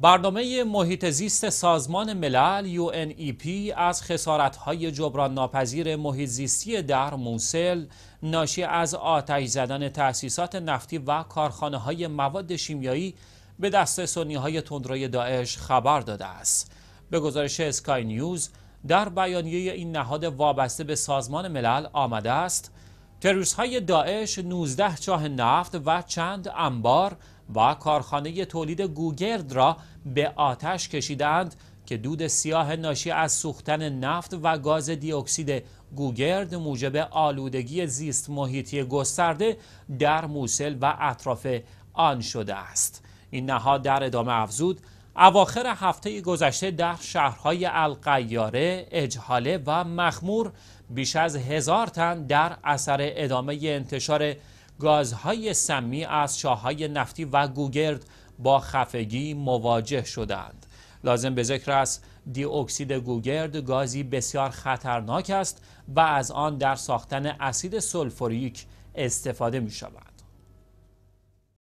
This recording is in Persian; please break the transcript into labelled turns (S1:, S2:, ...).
S1: برنامه محیط زیست سازمان ملل UNEP از های جبران ناپذیر محیط زیستی در موسل ناشی از آتش زدن تأسیسات نفتی و کارخانه های مواد شیمیایی به دست سنی های تندروی داعش خبر داده است. به گزارش اسکای نیوز در بیانیه این نهاد وابسته به سازمان ملل آمده است های داعش 19 چاه نفت و چند انبار و کارخانه تولید گوگرد را به آتش کشیدند که دود سیاه ناشی از سوختن نفت و گاز دیوکسید گوگرد موجب آلودگی زیست محیطی گسترده در موسل و اطراف آن شده است این نهاد در ادامه افزود اواخر هفته گذشته در شهرهای القیاره، اجهاله و مخمور بیش از هزار تن در اثر ادامه انتشار گازهای سمی از شاههای نفتی و گوگرد با خفگی مواجه شدند. لازم به ذکر است دی اکسید گوگرد گازی بسیار خطرناک است و از آن در ساختن اسید سلفوریک استفاده می شود.